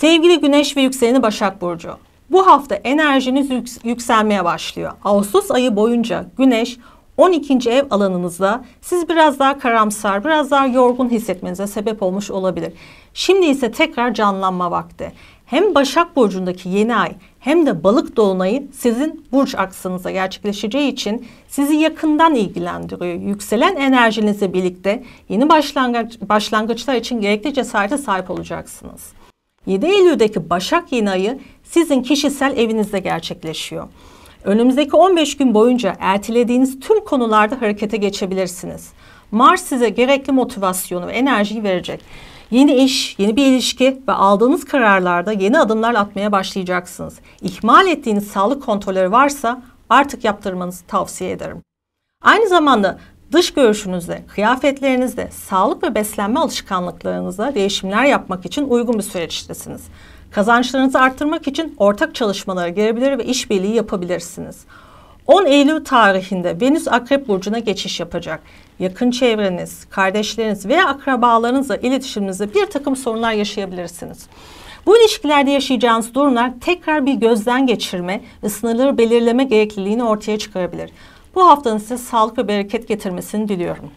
Sevgili Güneş ve yükseleni Başak Burcu. Bu hafta enerjiniz yükselmeye başlıyor. Ağustos ayı boyunca Güneş 12. ev alanınızda siz biraz daha karamsar, biraz daha yorgun hissetmenize sebep olmuş olabilir. Şimdi ise tekrar canlanma vakti. Hem Başak Burcu'ndaki yeni ay hem de balık dolunayı sizin burç aksınıza gerçekleşeceği için sizi yakından ilgilendiriyor. Yükselen enerjinizle birlikte yeni başlangıç, başlangıçlar için gerekli cesarete sahip olacaksınız. 7 Eylül'deki Başak Yina'yı sizin kişisel evinizde gerçekleşiyor. Önümüzdeki 15 gün boyunca ertelediğiniz tüm konularda harekete geçebilirsiniz. Mars size gerekli motivasyonu ve enerjiyi verecek. Yeni iş, yeni bir ilişki ve aldığınız kararlarda yeni adımlar atmaya başlayacaksınız. İhmal ettiğiniz sağlık kontrolleri varsa artık yaptırmanızı tavsiye ederim. Aynı zamanda dış görüşünüzde, kıyafetlerinizde, sağlık ve beslenme alışkanlıklarınızda değişimler yapmak için uygun bir süreçtesiniz. Kazançlarınızı arttırmak için ortak çalışmalara girebilir ve işbirliği yapabilirsiniz. 10 Eylül tarihinde Venüs Akrep Burcu'na geçiş yapacak. Yakın çevreniz, kardeşleriniz veya akrabalarınızla iletişiminizde bir takım sorunlar yaşayabilirsiniz. Bu ilişkilerde yaşayacağınız durumlar tekrar bir gözden geçirme ve sınırları belirleme gerekliliğini ortaya çıkarabilir. Bu haftanın size sağlık ve bereket getirmesini diliyorum.